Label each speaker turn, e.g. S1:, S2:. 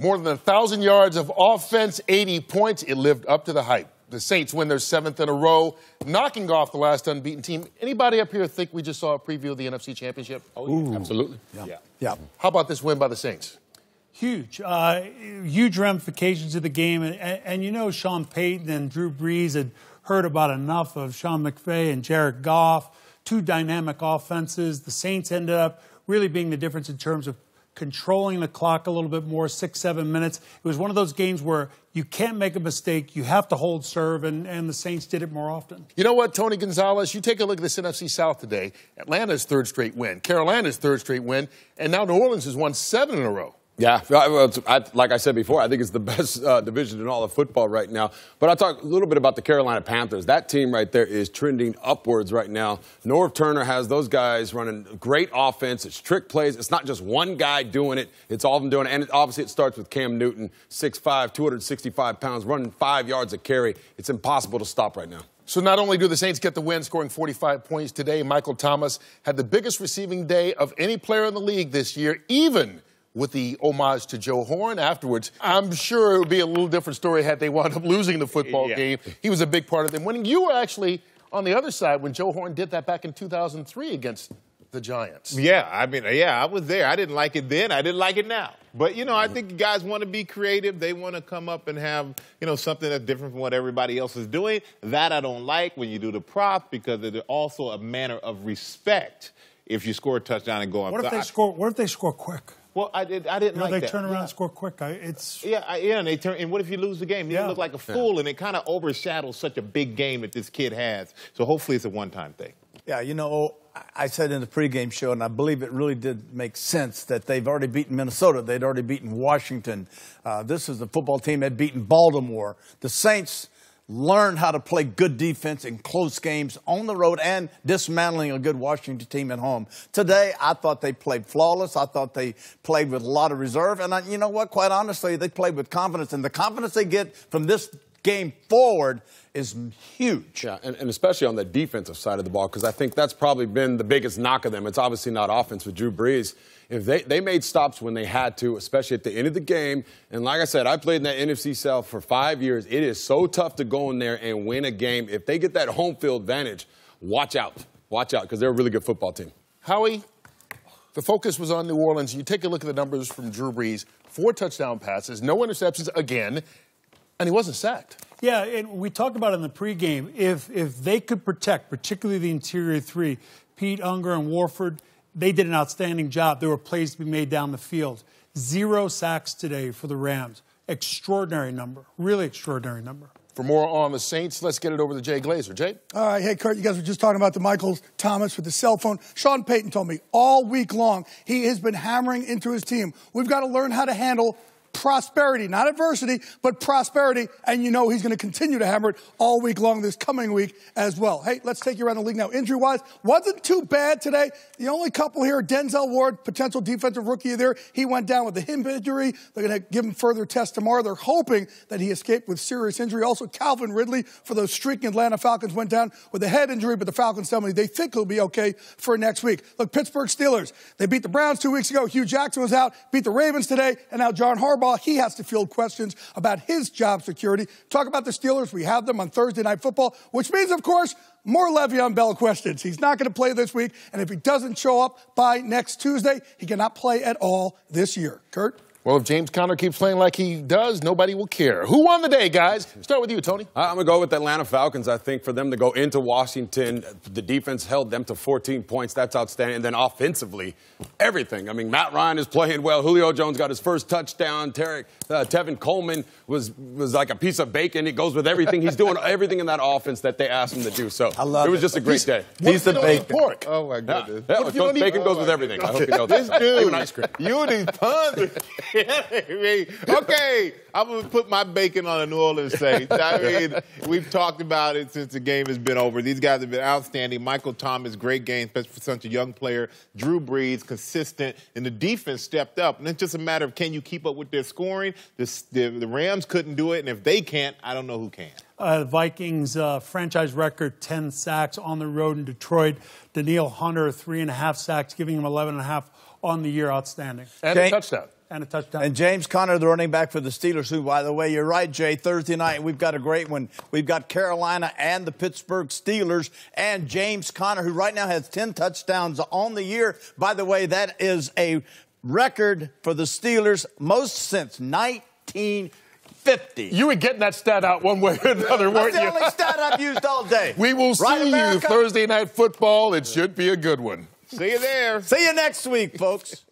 S1: More than 1,000 yards of offense, 80 points. It lived up to the hype. The Saints win their seventh in a row, knocking off the last unbeaten team. Anybody up here think we just saw a preview of the NFC Championship? Oh, yeah. absolutely. Yeah. yeah. yeah. How about this win by the Saints?
S2: Huge, uh, huge ramifications of the game. And, and, and, you know, Sean Payton and Drew Brees had heard about enough of Sean McVay and Jared Goff, two dynamic offenses. The Saints ended up really being the difference in terms of controlling the clock a little bit more, six, seven minutes. It was one of those games where you can't make a mistake. You have to hold serve, and, and the Saints did it more often.
S1: You know what, Tony Gonzalez? You take a look at this NFC South today. Atlanta's third straight win, Carolina's third straight win, and now New Orleans has won seven in a row. Yeah, I,
S3: like I said before, I think it's the best uh, division in all of football right now. But I'll talk a little bit about the Carolina Panthers. That team right there is trending upwards right now. Norv Turner has those guys running great offense. It's trick plays. It's not just one guy doing it. It's all of them doing it. And it, obviously, it starts with Cam Newton, 6'5", 265 pounds, running five yards a carry. It's impossible to stop right now.
S1: So not only do the Saints get the win, scoring 45 points today, Michael Thomas had the biggest receiving day of any player in the league this year, even – with the homage to Joe Horn afterwards. I'm sure it would be a little different story had they wound up losing the football yeah. game. He was a big part of them winning. You were actually on the other side when Joe Horn did that back in 2003 against the Giants.
S4: Yeah, I mean, yeah, I was there. I didn't like it then. I didn't like it now. But you know, I think guys want to be creative. They want to come up and have you know something that's different from what everybody else is doing. That I don't like when you do the prop because it's also a manner of respect if you score a touchdown and go up. What if they score? What if they score quick? Well, I, did, I didn't you know, like they that. turn around yeah. and score quick. I, it's yeah, I, yeah, and they turn. And what if you lose the game? You yeah. look like a fool, yeah. and it kind of overshadows such a big game that this kid has. So hopefully, it's a one-time thing.
S5: Yeah, you know, I said in the pregame show, and I believe it really did make sense that they've already beaten Minnesota. They'd already beaten Washington. Uh, this is the football team that had beaten Baltimore. The Saints learned how to play good defense in close games on the road and dismantling a good Washington team at home. Today, I thought they played flawless. I thought they played with a lot of reserve. And I, you know what? Quite honestly, they played with confidence. And the confidence they get from this game forward is
S3: huge. Yeah, and, and, especially on the defensive side of the ball, because I think that's probably been the biggest knock of them. It's obviously not offense with Drew Brees. If they, they made stops when they had to, especially at the end of the game. And like I said, I played in that NFC South for five years. It is so tough to go in there and win a game. If they get that home field advantage, watch out. Watch out, because they're a really good football team.
S1: Howie, the focus was on New Orleans. You take a look at the numbers from Drew Brees four touchdown passes, no interceptions again,
S2: and he wasn't sacked. Yeah, and we talked about in the pregame if if they could protect, particularly the interior three, Pete Unger and Warford, they did an outstanding job. There were plays to be made down the field. Zero sacks today
S5: for the Rams. Extraordinary number, really extraordinary number.
S1: For more on the Saints, let's get it over to Jay Glazer. Jay?
S5: All right. Hey, Kurt, you guys were just talking about the Michael Thomas with the cell phone. Sean Payton told me all week long he has been hammering into his team. We've got to learn how to handle prosperity, not adversity, but prosperity. And you know he's going to continue to hammer it all week long this coming week as well. Hey, let's take you around the league now. Injury wise, wasn't too bad today. The only couple here, Denzel Ward, potential defensive rookie there. He went down with a hip injury. They're going to give him further tests tomorrow. They're hoping that he escaped with serious injury. Also, Calvin Ridley for those streaking Atlanta Falcons went down with a head injury, but the Falcons tell me they think he'll be okay for next week. Look, Pittsburgh Steelers, they beat the Browns two weeks ago. Hugh Jackson was out, beat the Ravens today, and now John Harbaugh Harbaugh, he has to field questions about his job security. Talk about the Steelers. We have them on Thursday Night Football, which means, of course, more Le'Veon Bell questions. He's not going to play this week, and if he doesn't show up by next Tuesday, he cannot play at all this year. Kurt? Well, if James Conner keeps
S1: playing like he does, nobody will care. Who won the day, guys? Start with you, Tony. Uh, I'm going to go with the
S3: Atlanta Falcons. I think for them to go into Washington, the defense held them to 14 points. That's outstanding. And then offensively, everything. I mean, Matt Ryan is playing well. Julio Jones got his first touchdown. Tarek, uh, Tevin Coleman was, was like a piece of bacon. It goes with everything. He's doing everything in that offense that they asked him to do. So I love it. was just a great day. Piece of bacon.
S4: Pork. Oh, my goodness. Yeah, yeah, bacon goes oh with everything. God. I hope you know This dude, ice cream. You need tons. okay, I'm gonna put my bacon on a New Orleans Saints. I mean, we've talked about it since the game has been over. These guys have been outstanding. Michael Thomas, great game, especially for such a young player. Drew Brees, consistent, and the defense stepped up. And it's just a matter of can you keep up with their scoring? The, the, the Rams couldn't do it, and if they can't, I don't know who can.
S2: Uh, Vikings uh, franchise record 10 sacks on the road in Detroit. Daniil Hunter, three and a half sacks, giving him 11 and a half on the year. Outstanding. And a touchdown and a touchdown. And
S5: James Conner, the running back for the Steelers, who, by the way, you're right, Jay, Thursday night, we've got a great one. We've got Carolina and the Pittsburgh Steelers and James Conner, who right now has 10 touchdowns on the year. By the way, that is a record for the Steelers most since 19- 50. You were getting that stat out one way or another, weren't you? That's the only stat I've used all
S1: day. We will see right, you Thursday night football. It should be a good one.
S5: See you there. See you next week, folks.